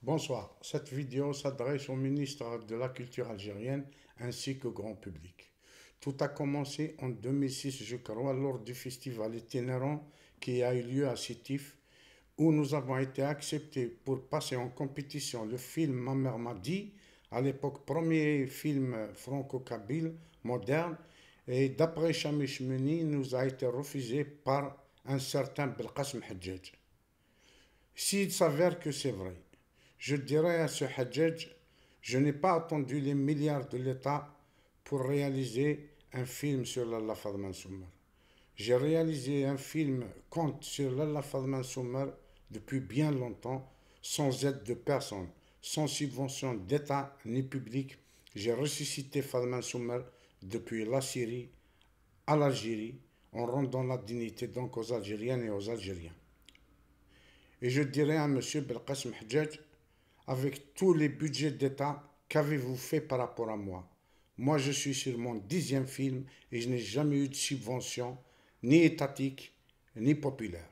Bonsoir. Cette vidéo s'adresse au ministre de la Culture algérienne ainsi qu'au grand public. Tout a commencé en 2006, je crois, lors du festival itinérant qui a eu lieu à Sétif, où nous avons été acceptés pour passer en compétition le film Ma mère à l'époque premier film franco-kabyle moderne, et d'après Shamish nous a été refusé par un certain Belkacem Si S'il s'avère que c'est vrai, je dirais à ce Hajjaj, je n'ai pas attendu les milliards de l'État pour réaliser un film sur l'Allah Fadman Soumar. J'ai réalisé un film compte sur l'Allah Fadman Soumar depuis bien longtemps, sans aide de personne, sans subvention d'État ni public. J'ai ressuscité Fadman Soumar depuis la Syrie à l'Algérie en rendant la dignité donc aux Algériens et aux Algériens. Et je dirais à M. Belkacem Hajjaj, avec tous les budgets d'État, qu'avez-vous fait par rapport à moi Moi, je suis sur mon dixième film et je n'ai jamais eu de subvention, ni étatique, ni populaire.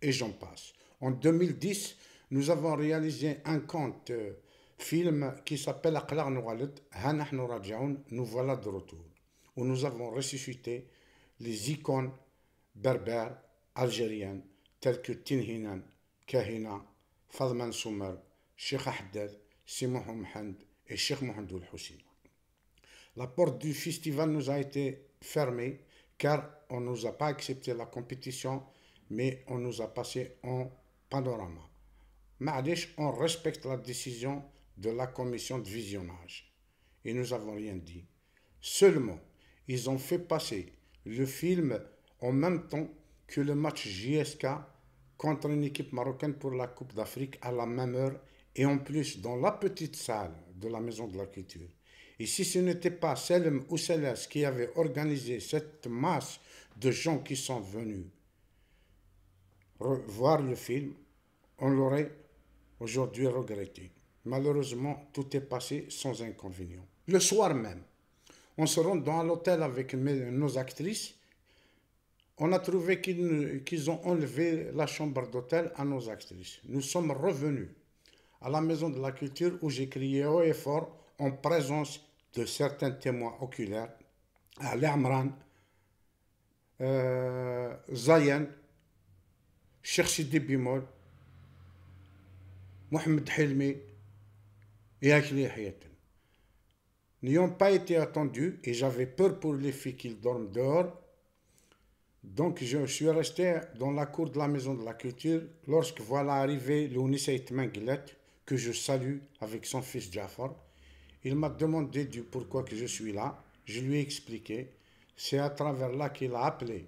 Et j'en passe. En 2010, nous avons réalisé un compte euh, film qui s'appelle Aqlar Nous voilà de retour, où nous avons ressuscité les icônes berbères algériennes telles que Tinhinan, Kahina, Fadman Soumer, Cheikh Ahdad, Simon Mohamed et Cheikh Mohamed Hussein. La porte du festival nous a été fermée car on ne nous a pas accepté la compétition, mais on nous a passé en panorama. Ma'adish, on respecte la décision de la commission de visionnage. Et nous n'avons rien dit. Seulement, ils ont fait passer le film en même temps que le match JSK contre une équipe marocaine pour la Coupe d'Afrique à la même heure et en plus, dans la petite salle de la Maison de la Culture, et si ce n'était pas Selim ou Céleste qui avait organisé cette masse de gens qui sont venus voir le film, on l'aurait aujourd'hui regretté. Malheureusement, tout est passé sans inconvénient. Le soir même, on se rend dans l'hôtel avec nos actrices. On a trouvé qu'ils ont enlevé la chambre d'hôtel à nos actrices. Nous sommes revenus à la Maison de la Culture où j'ai crié haut et fort en présence de certains témoins oculaires, à Amran, euh, Zayan, Sidi Bimol, Mohamed Hilmi et Akli Hayatin. N'ayant pas été attendus, et j'avais peur pour les filles qu'ils dorment dehors, donc je suis resté dans la cour de la Maison de la Culture lorsque voilà arrivé l'Ounissa Guillette que je salue avec son fils Jafar. Il m'a demandé du pourquoi que je suis là. Je lui ai expliqué. C'est à travers là qu'il a appelé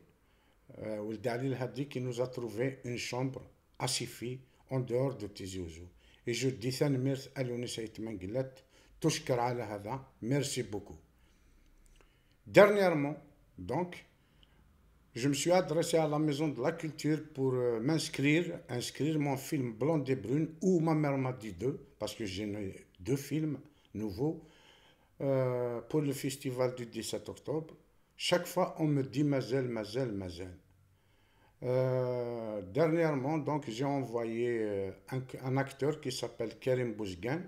euh, Dalil dit qu'il nous a trouvé une chambre à Sifi, en dehors de Tiziouzo. Et je dis merci beaucoup. Dernièrement, donc, je me suis adressé à la Maison de la Culture pour euh, m'inscrire, inscrire mon film Blonde et Brune, où ma mère m'a dit deux, parce que j'ai deux films nouveaux, euh, pour le festival du 17 octobre. Chaque fois, on me dit Mazel, Mazel, Mazel. Euh, dernièrement, donc, j'ai envoyé un, un, acteur qui s'appelle Karim Bouzgan.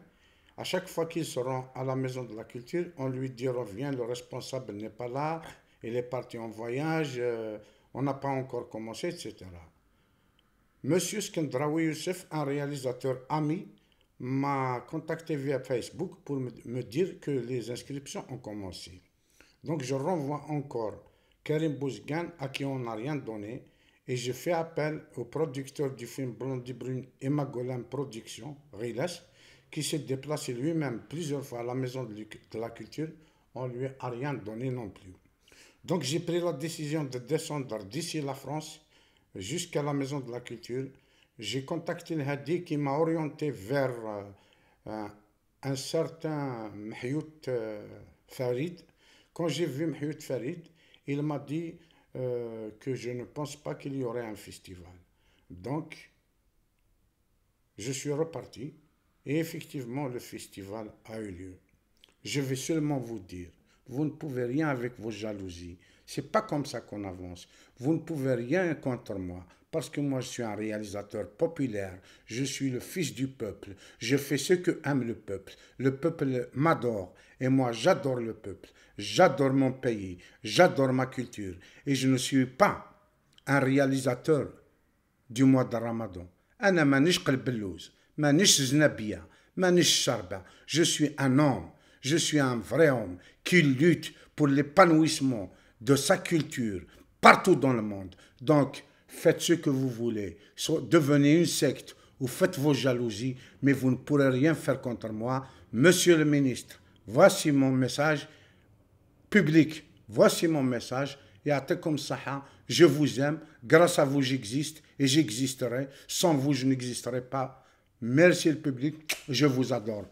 À chaque fois qu'il se rend à la Maison de la Culture, on lui dit Reviens, le responsable n'est pas là, il est parti en voyage, euh, on n'a pas encore commencé, etc. Monsieur Skendraoui Youssef, un réalisateur ami, m'a contacté via Facebook pour me dire que les inscriptions ont commencé. Donc je renvoie encore Karim Bouzgan à qui on n'a rien donné et je fais appel au producteur du film Blondie Brune et Golem Productions, Riles, qui s'est déplacé lui-même plusieurs fois à la Maison de la Culture. On lui a rien donné non plus. Donc j'ai pris la décision de descendre d'ici la France jusqu'à la Maison de la Culture. J'ai contacté le Hadi qui m'a orienté vers euh, un certain Mhyout euh, Farid. Quand j'ai vu Mahyout Farid, il m'a dit euh, que je ne pense pas qu'il y aurait un festival. Donc, je suis reparti et effectivement, le festival a eu lieu. Je vais seulement vous dire vous ne pouvez rien avec vos jalousies. C'est pas comme ça qu'on avance. Vous ne pouvez rien contre moi parce que moi je suis un réalisateur populaire, je suis le fils du peuple, je fais ce que aime le peuple. Le peuple m'adore et moi j'adore le peuple, j'adore mon pays, j'adore ma culture et je ne suis pas un réalisateur du mois de Ramadan. Je suis un homme je suis un vrai homme qui lutte pour l'épanouissement de sa culture partout dans le monde. Donc, faites ce que vous voulez. devenez une secte ou faites vos jalousies, mais vous ne pourrez rien faire contre moi. Monsieur le ministre, voici mon message public. Voici mon message. Et à comme ça, je vous aime. Grâce à vous, j'existe et j'existerai. Sans vous, je n'existerai pas. Merci le public. Je vous adore.